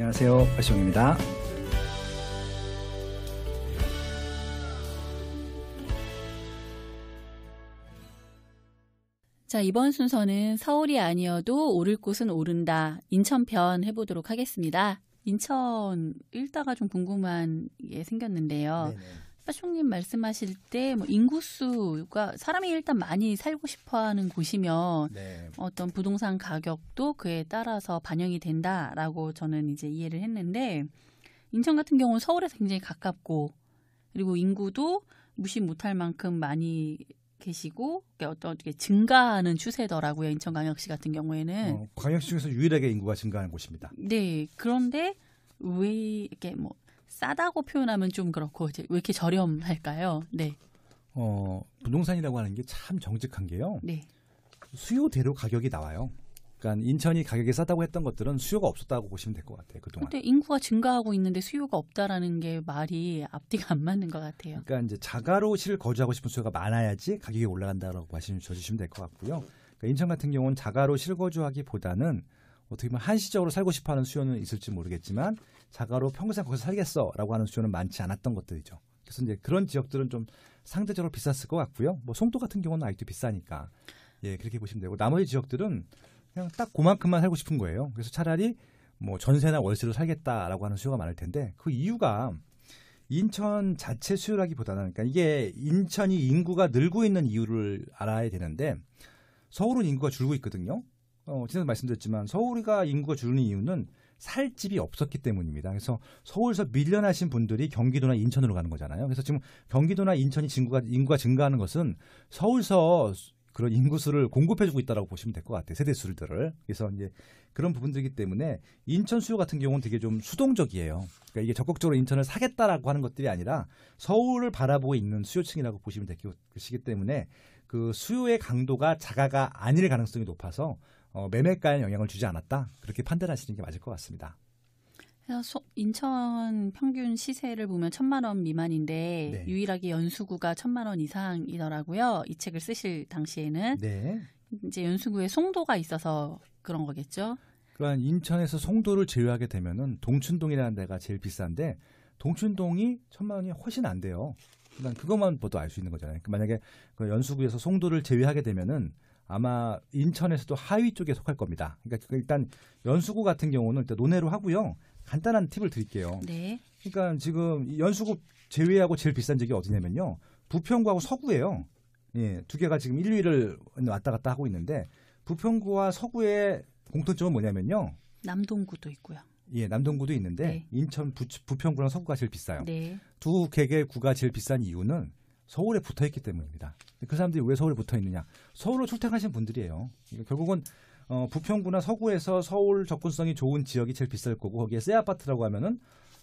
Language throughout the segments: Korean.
안녕하세요. 발시용입니다. 자, 이번 순서는 서울이 아니어도 오를 곳은 오른다. 인천편 해보도록 하겠습니다. 인천 읽다가 좀 궁금한 게 생겼는데요. 네네. 사장님 말씀하실 때 뭐 인구수가 사람이 일단 많이 살고 싶어하는 곳이면 네. 어떤 부동산 가격도 그에 따라서 반영이 된다라고 저는 이제 이해를 했는데 인천 같은 경우는 서울에서 굉장히 가깝고 그리고 인구도 무시 못할 만큼 많이 계시고 어떤 어떻게 증가하는 추세더라고요 인천광역시 같은 경우에는 어, 광역시 중에서 유일하게 인구가 증가하는 곳입니다. 네 그런데 왜 이렇게 뭐 싸다고 표현하면 좀 그렇고 이제 왜 이렇게 저렴할까요? 네. 어, 부동산이라고 하는 게 참 정직한 게요. 네. 수요대로 가격이 나와요. 그러니까 인천이 가격이 싸다고 했던 것들은 수요가 없었다고 보시면 될 것 같아요. 그동안. 근데 인구가 증가하고 있는데 수요가 없다라는 게 말이 앞뒤가 안 맞는 것 같아요. 그러니까 이제 자가로실 거주하고 싶은 수요가 많아야지 가격이 올라간다라고 말씀해 주시면 될 것 같고요. 그러니까 인천 같은 경우는 자가로 실거주하기보다는 어떻게 보면 한시적으로 살고 싶어하는 수요는 있을지 모르겠지만 자가로 평생 거기서 살겠어라고 하는 수요는 많지 않았던 것들이죠. 그래서 이제 그런 지역들은 좀 상대적으로 비쌌을 것 같고요. 뭐 송도 같은 경우는 아직도 비싸니까 예 그렇게 보시면 되고 나머지 지역들은 그냥 딱 그만큼만 살고 싶은 거예요. 그래서 차라리 뭐 전세나 월세로 살겠다라고 하는 수요가 많을 텐데 그 이유가 인천 자체 수요라기보다는 그러니까 이게 인천이 인구가 늘고 있는 이유를 알아야 되는데 서울은 인구가 줄고 있거든요. 어, 지난번 말씀드렸지만 서울이가 인구가 줄는 이유는 살 집이 없었기 때문입니다. 그래서 서울에서 밀려나신 분들이 경기도나 인천으로 가는 거잖아요. 그래서 지금 경기도나 인천이 인구가, 인구가 증가하는 것은 서울서 그런 인구수를 공급해주고 있다라고 보시면 될 것 같아요. 세대 수들을. 그래서 이제 그런 부분들이기 때문에 인천 수요 같은 경우는 되게 좀 수동적이에요. 그러니까 이게 적극적으로 인천을 사겠다라고 하는 것들이 아니라 서울을 바라보고 있는 수요층이라고 보시면 되시기 때문에 그 수요의 강도가 자가가 아닐 가능성이 높아서 어, 매매가에 영향을 주지 않았다 그렇게 판단하시는 게 맞을 것 같습니다. 어, 인천 평균 시세를 보면 천만 원 미만인데 네. 유일하게 연수구가 천만 원 이상이더라고요. 이 책을 쓰실 당시에는 네. 이제 연수구에 송도가 있어서 그런 거겠죠. 그러한 인천에서 송도를 제외하게 되면은 동춘동이라는 데가 제일 비싼데 동춘동이 천만 원이 훨씬 안 돼요. 그러니까 그것만 보도 알 수 있는 거잖아요. 그러니까 만약에 그 연수구에서 송도를 제외하게 되면은 아마 인천에서도 하위 쪽에 속할 겁니다. 그러니까 그 일단 연수구 같은 경우는 일단 논외로 하고요. 간단한 팁을 드릴게요. 네. 그러니까 지금 연수구 제외하고 제일 비싼 지역이 어디냐면요. 부평구하고 서구예요. 예, 두 개가 지금 1, 위를 왔다 갔다 하고 있는데 부평구와 서구의 공통점은 뭐냐면요. 남동구도 있고요. 예, 남동구도 있는데 네. 인천 부, 평구랑 서구가 제일 비싸요. 네. 두 개의 구가 제일 비싼 이유는 서울에 붙어 있기 때문입니다. 그 사람들이 왜 서울에 붙어 있느냐? 서울로 출퇴근하신 분들이에요. 그러니까 결국은 어, 부평구나 서구에서 서울 접근성이 좋은 지역이 제일 비쌀 거고 거기에 새 아파트라고 하면은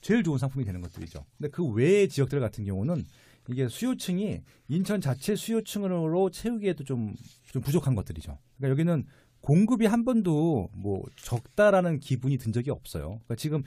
제일 좋은 상품이 되는 것들이죠. 근데 그 외의 지역들 같은 경우는 이게 수요층이 인천 자체 수요층으로 채우기에도 좀, 좀 부족한 것들이죠. 그러니까 여기는 공급이 한 번도 뭐 적다라는 기분이 든 적이 없어요. 그러니까 지금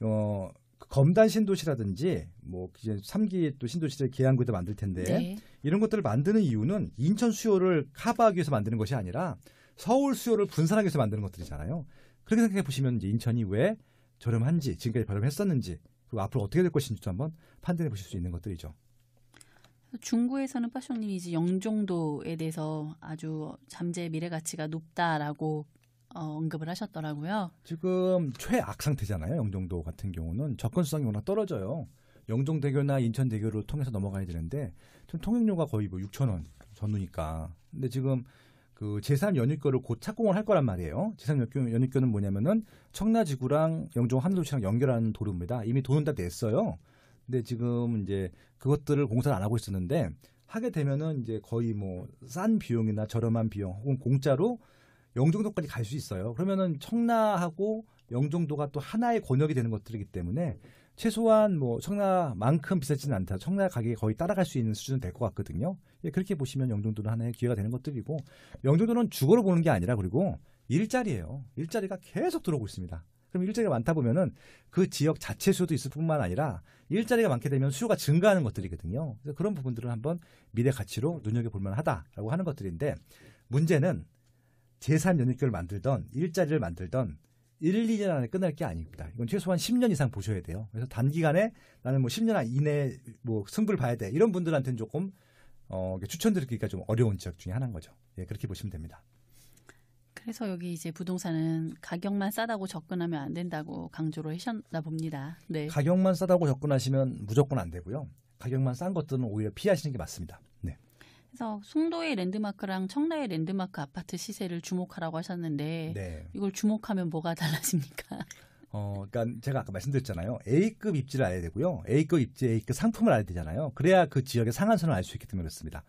어 검단 신도시라든지 뭐 이제 3기 또 신도시를 계양구도 만들 텐데 네. 이런 것들을 만드는 이유는 인천 수요를 커버하기 위해서 만드는 것이 아니라 서울 수요를 분산하기 위해서 만드는 것들이잖아요. 그렇게 생각해 보시면 이제 인천이 왜 저렴한지 지금까지 발렴했었는지 그리고 앞으로 어떻게 될 것인지도 한번 판단해 보실 수 있는 것들이죠. 중구에서는 파쇼님이 이제 영종도에 대해서 아주 잠재 미래 가치가 높다라고 어, 언급을 하셨더라고요. 지금 최악 상태잖아요. 영종도 같은 경우는 접근성이 워낙 떨어져요. 영종대교나 인천대교를 통해서 넘어가야 되는데 지금 통행료가 거의 뭐 6천 원 전후니까. 근데 지금 그 제3 연휴교를 곧 착공을 할 거란 말이에요. 제3 연휴 연휴교는 뭐냐면은 청라지구랑 영종 한도시랑 연결하는 도로입니다. 이미 돈은 다 냈어요. 근데 지금 이제 그것들을 공사를 안 하고 있었는데 하게 되면은 이제 거의 뭐 싼 비용이나 저렴한 비용 혹은 공짜로 영종도까지 갈 수 있어요. 그러면은 청라하고 영종도가 또 하나의 권역이 되는 것들이기 때문에 최소한 뭐 청라만큼 비싸지는 않다. 청라 가격이 거의 따라갈 수 있는 수준은 될 것 같거든요. 예, 그렇게 보시면 영종도는 하나의 기회가 되는 것들이고 영종도는 주거로 보는 게 아니라 그리고 일자리예요. 일자리가 계속 들어오고 있습니다. 그럼 일자리가 많다 보면은 그 지역 자체 수요도 있을 뿐만 아니라 일자리가 많게 되면 수요가 증가하는 것들이거든요. 그래서 그런 부분들을 한번 미래 가치로 눈여겨 볼 만하다라고 하는 것들인데 문제는 제3연익교를 만들던 일자리를 만들던 1, 2년 안에 끝날 게 아닙니다. 이건 최소한 10년 이상 보셔야 돼요. 그래서 단기간에 나는 뭐 10년 이내 뭐 승부를 봐야 돼. 이런 분들한테는 조금 어, 추천드리기가 좀 어려운 지역 중에 하나인 거죠. 예, 그렇게 보시면 됩니다. 그래서 여기 이제 부동산은 가격만 싸다고 접근하면 안 된다고 강조를 하셨나 봅니다. 네. 가격만 싸다고 접근하시면 무조건 안 되고요. 가격만 싼 것들은 오히려 피하시는 게 맞습니다. 그래서 송도의 랜드마크랑 청라의 랜드마크 아파트 시세를 주목하라고 하셨는데 네. 이걸 주목하면 뭐가 달라집니까? 어, 그러니까 제가 아까 말씀드렸잖아요. A급 입지를 알아야 되고요. A급 입지, A급 상품을 알아야 되잖아요. 그래야 그 지역의 상한선을 알 수 있기 때문에 그렇습니다.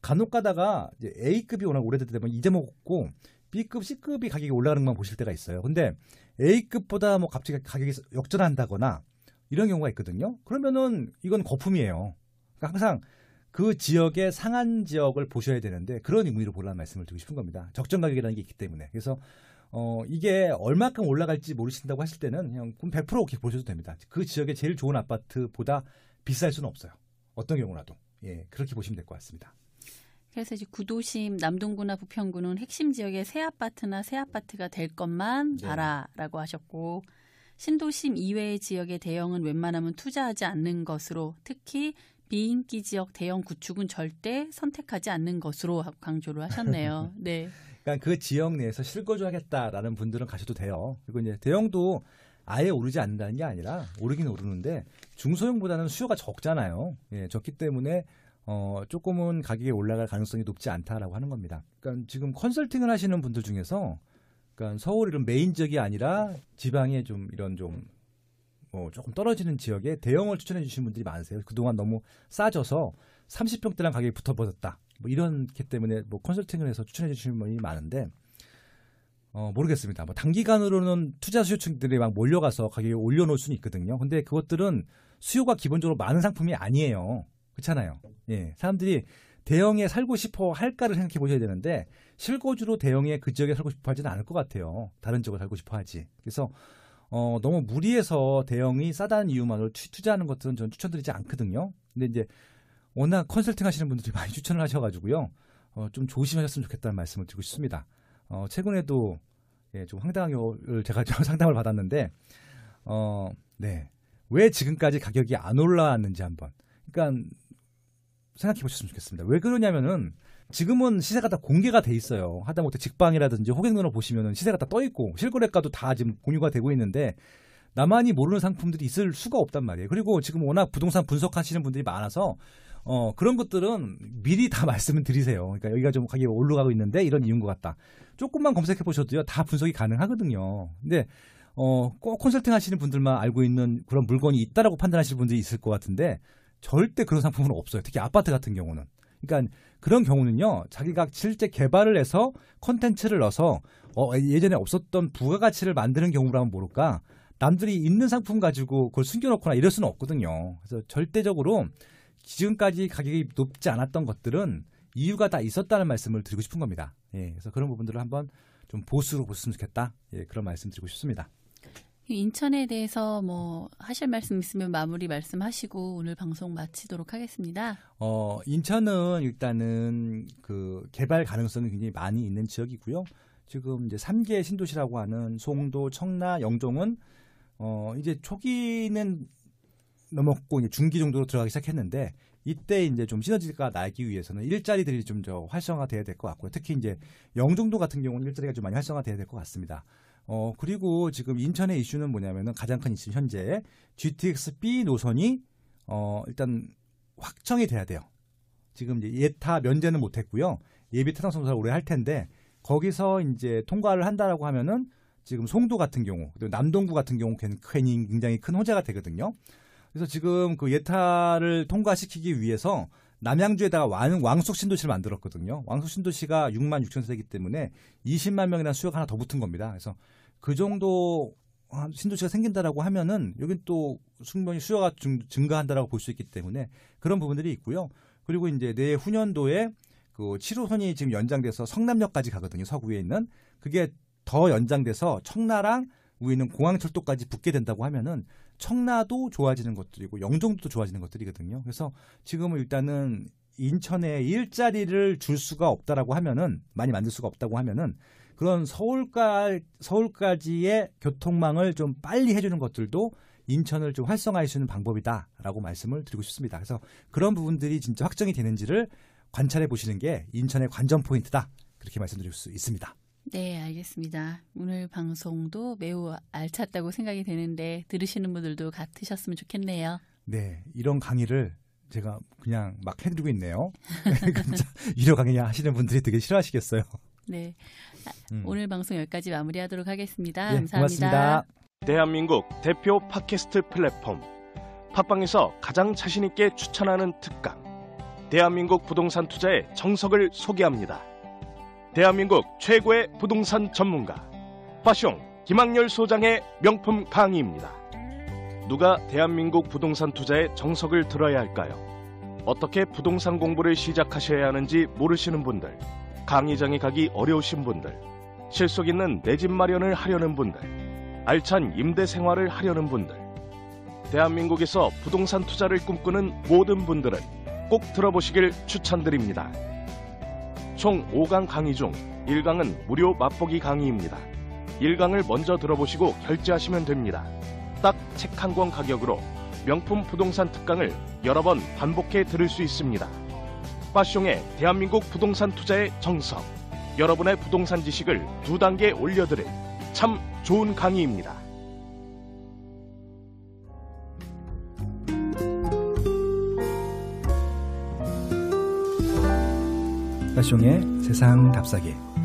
간혹 가다가 이제 A급이 워낙 오래되다 보면 잊어먹고 B급, C급이 가격이 올라가는 것만 보실 때가 있어요. 근데 A급보다 뭐 갑자기 가격이 역전한다거나 이런 경우가 있거든요. 그러면은 이건 거품이에요. 그러니까 항상 그 지역의 상한 지역을 보셔야 되는데 그런 의미로 보라는 말씀을 드리고 싶은 겁니다. 적정 가격이라는 게 있기 때문에. 그래서 어 이게 얼마큼 올라갈지 모르신다고 하실 때는 그냥 100% 이렇게 보셔도 됩니다. 그 지역에 제일 좋은 아파트보다 비쌀 수는 없어요. 어떤 경우라도. 예, 그렇게 보시면 될 것 같습니다. 그래서 이제 구도심 남동구나 부평구는 핵심 지역의 새 아파트나 새 아파트가 될 것만 네. 봐라라고 하셨고 신도심 이외의 지역의 대형은 웬만하면 투자하지 않는 것으로 특히 비인기 지역 대형 구축은 절대 선택하지 않는 것으로 강조를 하셨네요. 네. 그러니까 그 지역 내에서 실거주하겠다라는 분들은 가셔도 돼요. 그리고 이제 대형도 아예 오르지 않는다는 게 아니라 오르긴 오르는데 중소형보다는 수요가 적잖아요. 예, 적기 때문에 어, 조금은 가격이 올라갈 가능성이 높지 않다라고 하는 겁니다. 그러니까 지금 컨설팅을 하시는 분들 중에서 그러니까 서울 이런 메인 지역이 아니라 지방에 좀 이런 좀 어, 조금 떨어지는 지역에 대형을 추천해 주신 분들이 많으세요. 그동안 너무 싸져서 30평대랑 가격이 붙어버렸다. 뭐이런기 때문에 뭐 컨설팅을 해서 추천해 주시는 분이 많은데 어, 모르겠습니다. 뭐 단기간으로는 투자 수요층들이 막 몰려가서 가격이 올려놓을 수는 있거든요. 근데 그것들은 수요가 기본적으로 많은 상품이 아니에요. 그렇잖아요. 예, 사람들이 대형에 살고 싶어 할까를 생각해 보셔야 되는데 실거주로 대형에 그 지역에 살고 싶어 하지는 않을 것 같아요. 다른 지역을 살고 싶어 하지. 그래서 어, 너무 무리해서 대형이 싸다는 이유만으로 취, 투자하는 것은 저는 추천드리지 않거든요. 근데 이제 워낙 컨설팅 하시는 분들이 많이 추천을 하셔가지고요. 어, 좀 조심하셨으면 좋겠다는 말씀을 드리고 싶습니다. 어, 최근에도 예, 좀 황당한 경우를 제가 좀 상담을 받았는데, 어, 네. 왜 지금까지 가격이 안 올라왔는지 한번. 그러니까 생각해 보셨으면 좋겠습니다. 왜 그러냐면은 지금은 시세가 다 공개가 돼 있어요. 하다못해 직방이라든지 호객눈으로 보시면 시세가 다 떠 있고 실거래가도 다 지금 공유가 되고 있는데 나만이 모르는 상품들이 있을 수가 없단 말이에요. 그리고 지금 워낙 부동산 분석하시는 분들이 많아서 어, 그런 것들은 미리 다 말씀을 드리세요. 그러니까 여기가 좀 가격이 올라가고 있는데 이런 이유인 것 같다. 조금만 검색해 보셔도요. 다 분석이 가능하거든요. 근데 어, 꼭 컨설팅 하시는 분들만 알고 있는 그런 물건이 있다라고 판단하실 분들이 있을 것 같은데 절대 그런 상품은 없어요. 특히 아파트 같은 경우는. 그러니까 그런 경우는요, 자기가 실제 개발을 해서 컨텐츠를 넣어서 어, 예전에 없었던 부가가치를 만드는 경우라면 모를까. 남들이 있는 상품 가지고 그걸 숨겨놓거나 이럴 수는 없거든요. 그래서 절대적으로 지금까지 가격이 높지 않았던 것들은 이유가 다 있었다는 말씀을 드리고 싶은 겁니다. 예, 그래서 그런 부분들을 한번 좀 보수로 보셨으면 좋겠다. 예, 그런 말씀 드리고 싶습니다. 인천에 대해서 뭐 하실 말씀 있으면 마무리 말씀하시고 오늘 방송 마치도록 하겠습니다. 어, 인천은 일단은 그 개발 가능성이 굉장히 많이 있는 지역이고요. 지금 이제 3개 신도시라고 하는 송도, 청라, 영종은 어, 이제 초기는 넘었고 이제 중기 정도로 들어가기 시작했는데 이때 이제 좀 시너지가 나기 위해서는 일자리들이 좀 더 활성화돼야 될 것 같고요. 특히 이제 영종도 같은 경우는 일자리가 좀 많이 활성화돼야 될 것 같습니다. 어, 그리고 지금 인천의 이슈는 뭐냐면은 가장 큰 이슈 현재 GTX B 노선이 어, 일단 확정이 돼야 돼요. 지금 이제 예타 면제는 못 했고요. 예비 타당 선사를 오래 할 텐데 거기서 이제 통과를 한다라고 하면은 지금 송도 같은 경우, 그리고 남동구 같은 경우 괜히 굉장히 큰 호재가 되거든요. 그래서 지금 그 예타를 통과시키기 위해서 남양주에다가 왕, 왕숙 신도시를 만들었거든요. 왕숙 신도시가 6만 6천 세기 때문에 20만 명이라는 수요가 하나 더 붙은 겁니다. 그래서 그 정도 신도시가 생긴다라고 하면은 여긴 또 충분히 수요가 증가한다라고 볼 수 있기 때문에 그런 부분들이 있고요. 그리고 이제 내후년도에 그 7호선이 지금 연장돼서 성남역까지 가거든요. 서구에 있는 그게 더 연장돼서 청나랑 우리는 공항철도까지 붙게 된다고 하면은 청라도 좋아지는 것들이고 영종도 좋아지는 것들이거든요. 그래서 지금은 일단은 인천에 일자리를 줄 수가 없다라고 하면은 많이 만들 수가 없다고 하면은 그런 서울까 서울까지의 교통망을 좀 빨리 해주는 것들도 인천을 좀 활성화할 수 있는 방법이다라고 말씀을 드리고 싶습니다. 그래서 그런 부분들이 진짜 확정이 되는지를 관찰해 보시는 게 인천의 관전 포인트다 그렇게 말씀드릴 수 있습니다. 네, 알겠습니다. 오늘 방송도 매우 알찼다고 생각이 되는데 들으시는 분들도 같으셨으면 좋겠네요. 네, 이런 강의를 제가 그냥 막 해드리고 있네요. 그러니까 이료 강의 하시는 분들이 되게 싫어하시겠어요. 네, 음. 오늘 방송 여기까지 마무리하도록 하겠습니다. 네, 감사합니다. 고맙습니다. 대한민국 대표 팟캐스트 플랫폼 팟빵에서 가장 자신 있게 추천하는 특강 대한민국 부동산 투자의 정석을 소개합니다. 대한민국 최고의 부동산 전문가 파숑 김학열 소장의 명품 강의입니다. 누가 대한민국 부동산 투자의 정석을 들어야 할까요? 어떻게 부동산 공부를 시작하셔야 하는지 모르시는 분들, 강의장에 가기 어려우신 분들, 실속 있는 내집 마련을 하려는 분들, 알찬 임대 생활을 하려는 분들, 대한민국에서 부동산 투자를 꿈꾸는 모든 분들은 꼭 들어보시길 추천드립니다. 총 5강 강의 중 1강은 무료 맛보기 강의입니다. 1강을 먼저 들어보시고 결제하시면 됩니다. 딱 책 한 권 가격으로 명품 부동산 특강을 여러 번 반복해 들을 수 있습니다. 빠숑의 대한민국 부동산 투자의 정석. 여러분의 부동산 지식을 두 단계 올려드릴 참 좋은 강의입니다. 나종의 세상 답사기